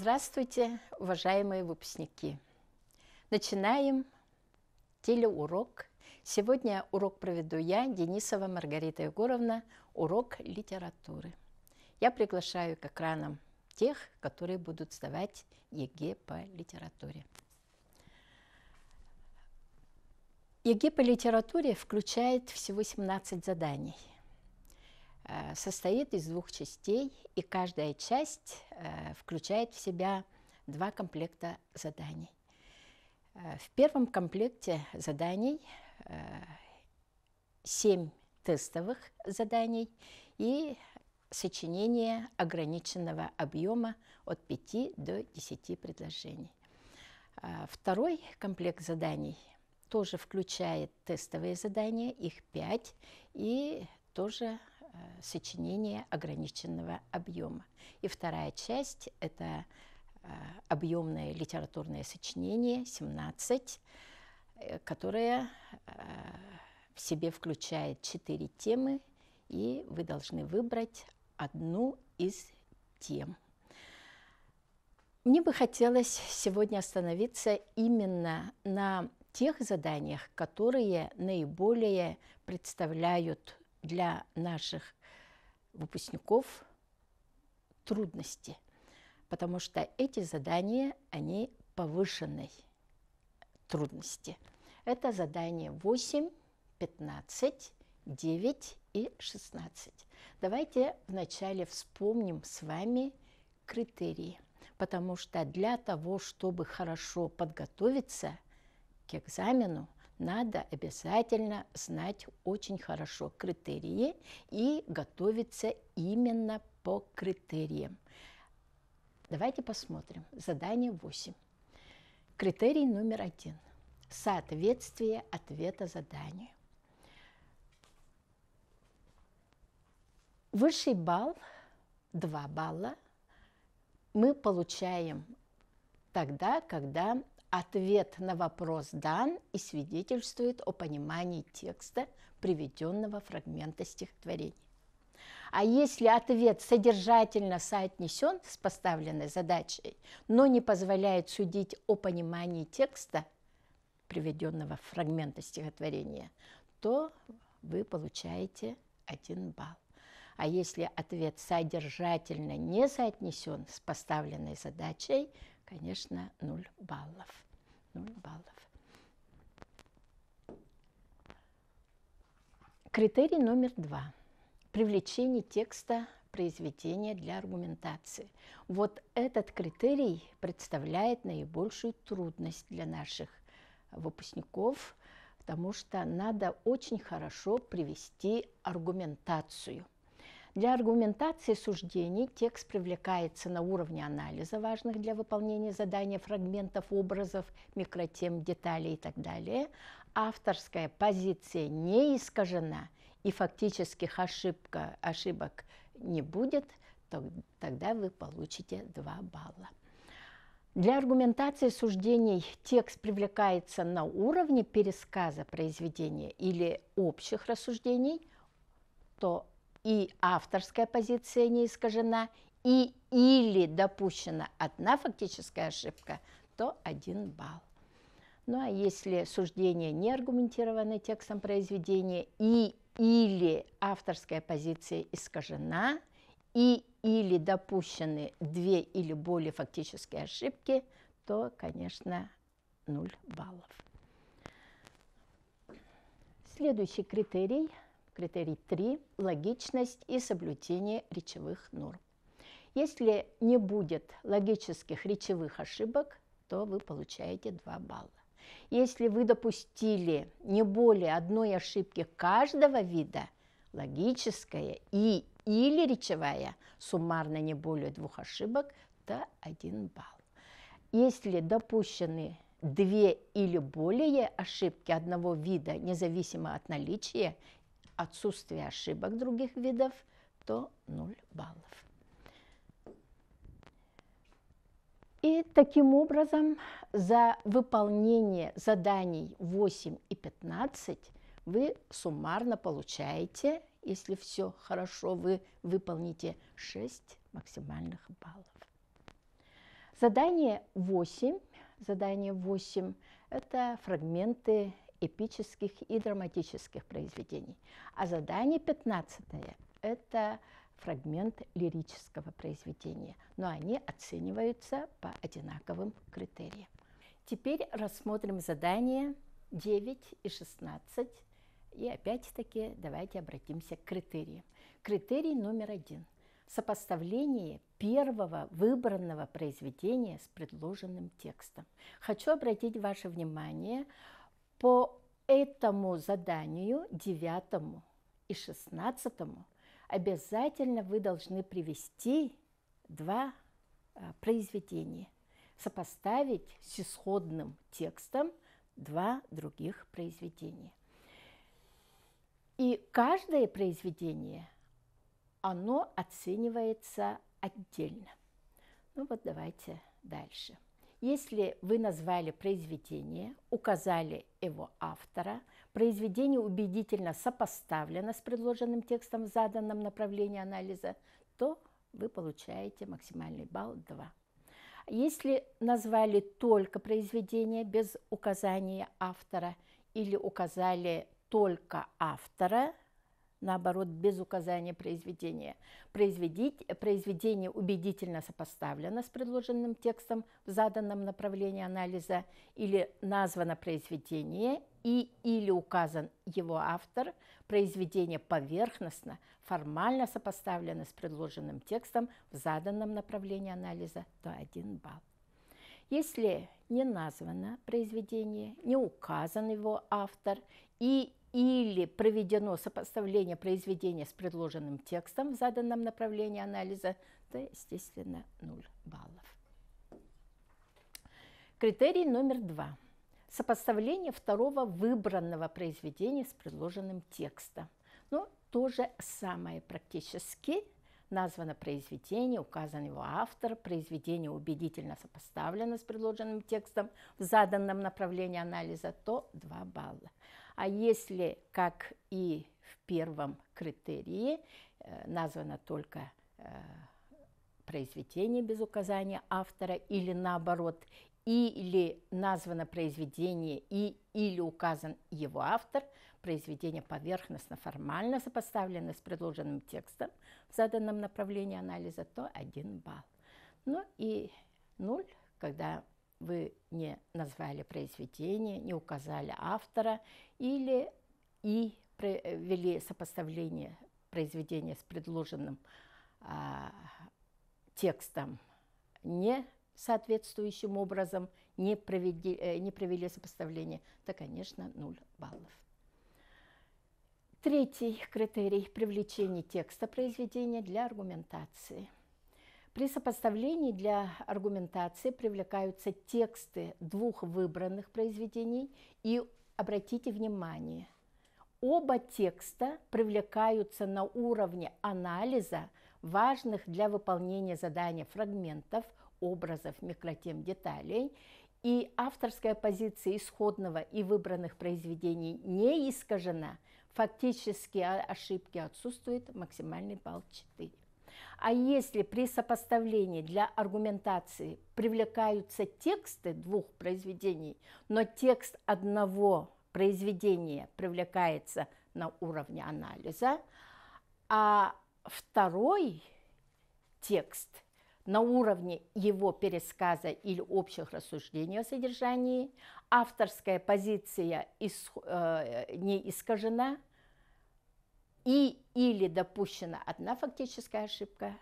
Здравствуйте, уважаемые выпускники! Начинаем телеурок. Сегодня урок проведу я, Денисова Маргарита Егоровна, урок литературы. Я приглашаю к экранам тех, которые будут сдавать ЕГЭ по литературе. ЕГЭ по литературе включает всего 17 заданий – Э, состоит из двух частей, и каждая часть э, включает в себя два комплекта заданий. Э, в первом комплекте заданий 7 тестовых заданий и сочинение ограниченного объема от 5 до 10 предложений. Второй комплект заданий тоже включает тестовые задания, их 5, и тоже Э, сочинение ограниченного объема. И вторая часть – это э, объемное литературное сочинение 17, э, которое в себе включает четыре темы, и вы должны выбрать одну из тем. Мне бы хотелось сегодня остановиться именно на тех заданиях, которые наиболее представляют для наших выпускников трудности, потому что эти задания, они повышенной трудности. Это задания 8, 15, 9 и 16. Давайте вначале вспомним с вами критерии, потому что для того, чтобы хорошо подготовиться к экзамену, надо обязательно знать очень хорошо критерии и готовиться именно по критериям. Давайте посмотрим. Задание 8. Критерий номер один. Соответствие ответа заданию. Высший балл, 2 балла, мы получаем тогда, когда Ответ на вопрос дан и свидетельствует о понимании текста приведенного фрагмента стихотворения. А если ответ содержательно соотнесен с поставленной задачей, но не позволяет судить о понимании текста приведенного фрагмента стихотворения, то вы получаете один балл. А если ответ содержательно не соотнесен с поставленной задачей, конечно, 0 баллов. 0 баллов. Критерий номер два. Привлечение текста произведения для аргументации. Вот этот критерий представляет наибольшую трудность для наших выпускников, потому что надо очень хорошо привести аргументацию – для аргументации суждений текст привлекается на уровне анализа важных для выполнения задания фрагментов, образов, микротем, деталей и так далее. Авторская позиция не искажена и фактических ошибка, ошибок не будет, то, тогда вы получите 2 балла. Для аргументации суждений текст привлекается на уровне пересказа произведения или общих рассуждений, то и авторская позиция не искажена, и или допущена одна фактическая ошибка, то один балл. Ну а если суждение не аргументировано текстом произведения, и или авторская позиция искажена, и или допущены две или более фактические ошибки, то, конечно, 0 баллов. Следующий критерий – критерий 3 – логичность и соблюдение речевых норм. Если не будет логических речевых ошибок, то вы получаете 2 балла. Если вы допустили не более одной ошибки каждого вида, логическая и или речевая, суммарно не более двух ошибок, то 1 балл. Если допущены две или более ошибки одного вида, независимо от наличия отсутствие ошибок других видов, то 0 баллов. И таким образом за выполнение заданий 8 и 15 вы суммарно получаете, если все хорошо, вы выполните 6 максимальных баллов. Задание 8, задание 8 – это фрагменты эпических и драматических произведений. А задание 15 – это фрагмент лирического произведения, но они оцениваются по одинаковым критериям. Теперь рассмотрим задания 9 и 16. И опять-таки давайте обратимся к критериям. Критерий номер один – сопоставление первого выбранного произведения с предложенным текстом. Хочу обратить ваше внимание – по этому заданию, девятому и шестнадцатому, обязательно вы должны привести два а, произведения, сопоставить с исходным текстом два других произведения. И каждое произведение, оно оценивается отдельно. Ну вот давайте дальше. Если вы назвали произведение, указали его автора, произведение убедительно сопоставлено с предложенным текстом в заданном направлении анализа, то вы получаете максимальный балл 2. Если назвали только произведение без указания автора или указали только автора – наоборот, без указания произведения. Произведить, произведение убедительно сопоставлено с предложенным текстом в заданном направлении анализа или названо произведение и или указан его автор, произведение поверхностно, формально сопоставлено с предложенным текстом в заданном направлении анализа, то один балл. Если не названо произведение, не указан его автор и или проведено сопоставление произведения с предложенным текстом в заданном направлении анализа, то, естественно, 0 баллов. Критерий номер два. Сопоставление второго выбранного произведения с предложенным текстом. Но ну, то же самое практически названо произведение, указан его автор, произведение убедительно сопоставлено с предложенным текстом в заданном направлении анализа, то 2 балла. А если, как и в первом критерии, э, названо только э, произведение без указания автора или наоборот, или названо произведение и или указан его автор, произведение поверхностно формально сопоставлено с предложенным текстом в заданном направлении анализа, то один балл. Ну и ноль когда вы не назвали произведение, не указали автора или и провели э, сопоставление произведения с предложенным а, текстом не соответствующим образом, не, проведи, э, не провели сопоставление, то, конечно, 0 баллов. Третий критерий – привлечение текста произведения для аргументации – при сопоставлении для аргументации привлекаются тексты двух выбранных произведений и обратите внимание, оба текста привлекаются на уровне анализа важных для выполнения задания фрагментов, образов, микротем, деталей, и авторская позиция исходного и выбранных произведений не искажена, фактически а, ошибки отсутствует, максимальный балл 4. А если при сопоставлении для аргументации привлекаются тексты двух произведений, но текст одного произведения привлекается на уровне анализа, а второй текст на уровне его пересказа или общих рассуждений о содержании, авторская позиция э, не искажена – и или допущена одна фактическая ошибка,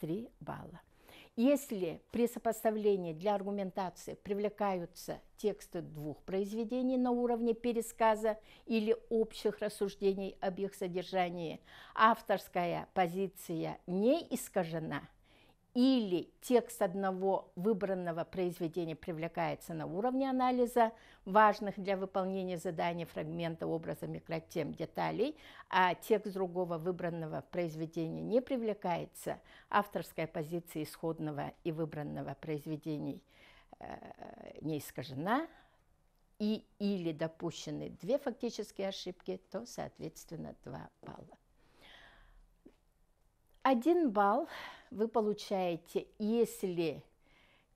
3 балла. Если при сопоставлении для аргументации привлекаются тексты двух произведений на уровне пересказа или общих рассуждений об их содержании, авторская позиция не искажена – или текст одного выбранного произведения привлекается на уровне анализа важных для выполнения задания фрагмента образа микротем деталей, а текст другого выбранного произведения не привлекается, авторская позиция исходного и выбранного произведений э, не искажена, и или допущены две фактические ошибки, то, соответственно, два балла. Один балл вы получаете, если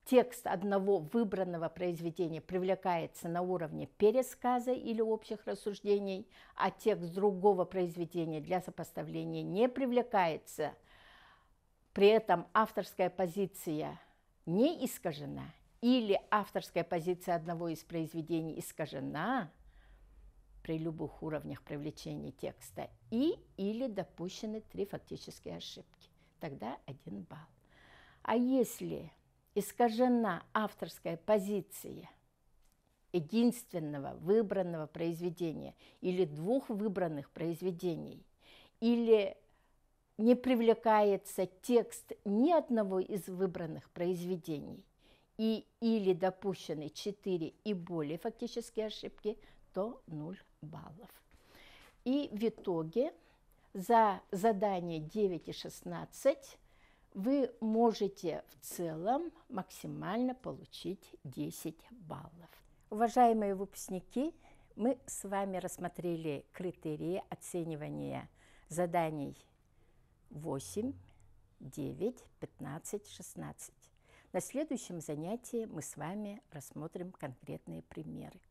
текст одного выбранного произведения привлекается на уровне пересказа или общих рассуждений, а текст другого произведения для сопоставления не привлекается, при этом авторская позиция не искажена или авторская позиция одного из произведений искажена – при любых уровнях привлечения текста и или допущены три фактические ошибки. Тогда один балл. А если искажена авторская позиция единственного выбранного произведения или двух выбранных произведений, или не привлекается текст ни одного из выбранных произведений, и или допущены четыре и более фактические ошибки, то ноль баллов. И в итоге за задание 9 и 16 вы можете в целом максимально получить 10 баллов. Уважаемые выпускники, мы с вами рассмотрели критерии оценивания заданий 8, 9, 15, 16. На следующем занятии мы с вами рассмотрим конкретные примеры.